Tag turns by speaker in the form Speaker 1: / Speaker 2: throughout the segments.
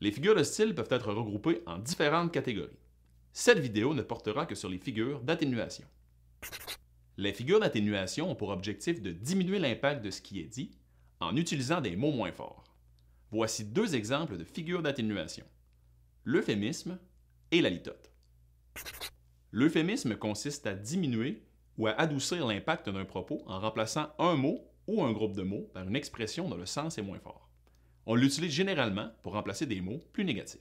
Speaker 1: Les figures de style peuvent être regroupées en différentes catégories. Cette vidéo ne portera que sur les figures d'atténuation. Les figures d'atténuation ont pour objectif de diminuer l'impact de ce qui est dit en utilisant des mots moins forts. Voici deux exemples de figures d'atténuation. L'euphémisme et la litote. L'euphémisme consiste à diminuer ou à adoucir l'impact d'un propos en remplaçant un mot un groupe de mots par une expression dont le sens est moins fort. On l'utilise généralement pour remplacer des mots plus négatifs.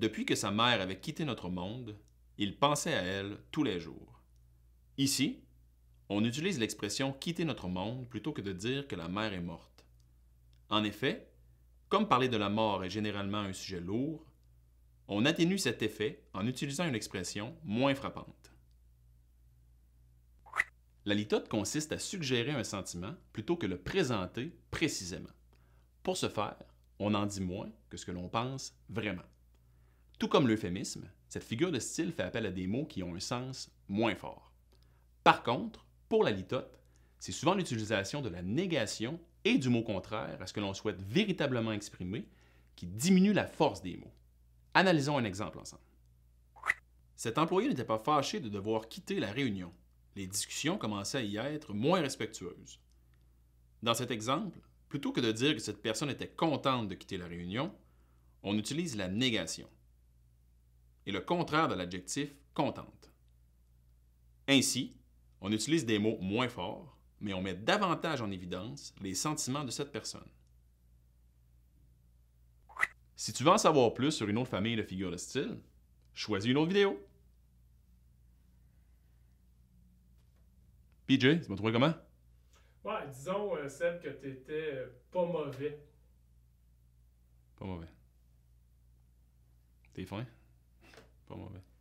Speaker 1: Depuis que sa mère avait quitté notre monde, il pensait à elle tous les jours. Ici, on utilise l'expression quitter notre monde plutôt que de dire que la mère est morte. En effet, comme parler de la mort est généralement un sujet lourd, on atténue cet effet en utilisant une expression moins frappante. La litote consiste à suggérer un sentiment plutôt que le présenter précisément. Pour ce faire, on en dit moins que ce que l'on pense vraiment. Tout comme l'euphémisme, cette figure de style fait appel à des mots qui ont un sens moins fort. Par contre, pour la litote, c'est souvent l'utilisation de la négation et du mot contraire à ce que l'on souhaite véritablement exprimer qui diminue la force des mots. Analysons un exemple ensemble. Cet employé n'était pas fâché de devoir quitter la réunion, les discussions commençaient à y être moins respectueuses. Dans cet exemple, plutôt que de dire que cette personne était contente de quitter la réunion, on utilise la négation. Et le contraire de l'adjectif contente. Ainsi, on utilise des mots moins forts, mais on met davantage en évidence les sentiments de cette personne. Si tu veux en savoir plus sur une autre famille de figures de style, choisis une autre vidéo. DJ, tu m'as trouvé comment? Ouais, disons, euh, que t'étais euh, pas mauvais. Pas mauvais. T'es fin? Pas mauvais.